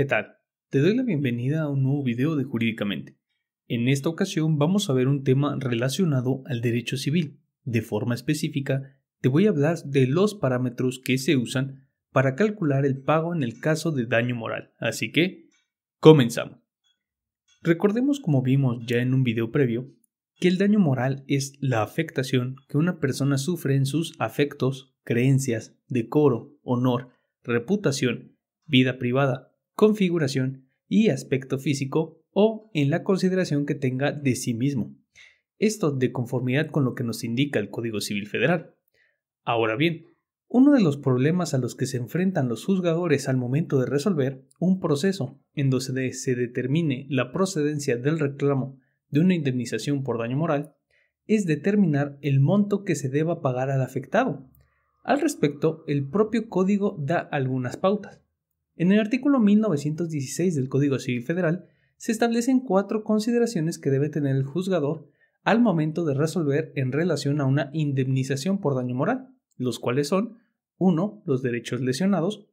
¿Qué tal? Te doy la bienvenida a un nuevo video de Jurídicamente. En esta ocasión vamos a ver un tema relacionado al derecho civil. De forma específica, te voy a hablar de los parámetros que se usan para calcular el pago en el caso de daño moral. Así que, comenzamos. Recordemos como vimos ya en un video previo, que el daño moral es la afectación que una persona sufre en sus afectos, creencias, decoro, honor, reputación, vida privada, configuración y aspecto físico o en la consideración que tenga de sí mismo. Esto de conformidad con lo que nos indica el Código Civil Federal. Ahora bien, uno de los problemas a los que se enfrentan los juzgadores al momento de resolver un proceso en donde se determine la procedencia del reclamo de una indemnización por daño moral es determinar el monto que se deba pagar al afectado. Al respecto, el propio código da algunas pautas. En el artículo 1916 del Código Civil Federal se establecen cuatro consideraciones que debe tener el juzgador al momento de resolver en relación a una indemnización por daño moral, los cuales son 1. los derechos lesionados,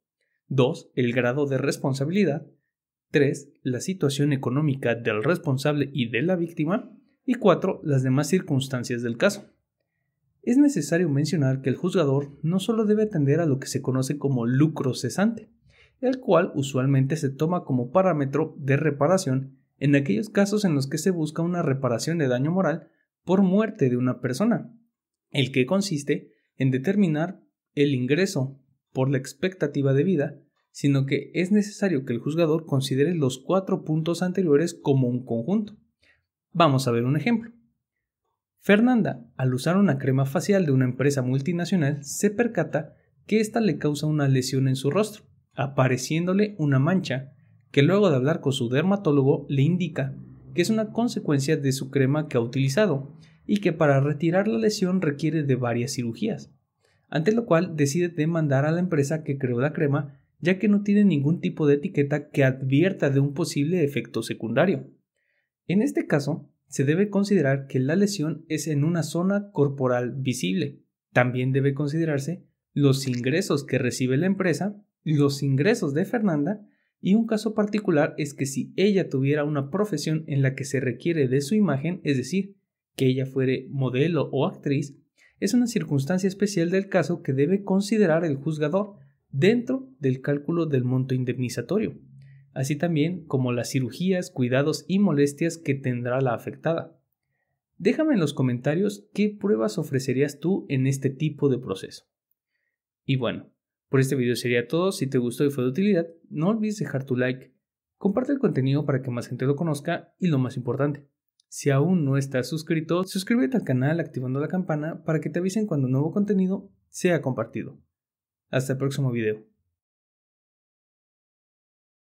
2. el grado de responsabilidad, 3. la situación económica del responsable y de la víctima, y 4. las demás circunstancias del caso. Es necesario mencionar que el juzgador no solo debe atender a lo que se conoce como lucro cesante, el cual usualmente se toma como parámetro de reparación en aquellos casos en los que se busca una reparación de daño moral por muerte de una persona, el que consiste en determinar el ingreso por la expectativa de vida, sino que es necesario que el juzgador considere los cuatro puntos anteriores como un conjunto. Vamos a ver un ejemplo. Fernanda, al usar una crema facial de una empresa multinacional, se percata que ésta le causa una lesión en su rostro, apareciéndole una mancha que luego de hablar con su dermatólogo le indica que es una consecuencia de su crema que ha utilizado y que para retirar la lesión requiere de varias cirugías, ante lo cual decide demandar a la empresa que creó la crema ya que no tiene ningún tipo de etiqueta que advierta de un posible efecto secundario. En este caso, se debe considerar que la lesión es en una zona corporal visible. También debe considerarse los ingresos que recibe la empresa los ingresos de Fernanda y un caso particular es que si ella tuviera una profesión en la que se requiere de su imagen, es decir, que ella fuere modelo o actriz, es una circunstancia especial del caso que debe considerar el juzgador dentro del cálculo del monto indemnizatorio, así también como las cirugías, cuidados y molestias que tendrá la afectada. Déjame en los comentarios qué pruebas ofrecerías tú en este tipo de proceso. Y bueno, por este video sería todo, si te gustó y fue de utilidad, no olvides dejar tu like, comparte el contenido para que más gente lo conozca y lo más importante, si aún no estás suscrito, suscríbete al canal activando la campana para que te avisen cuando nuevo contenido sea compartido. Hasta el próximo video.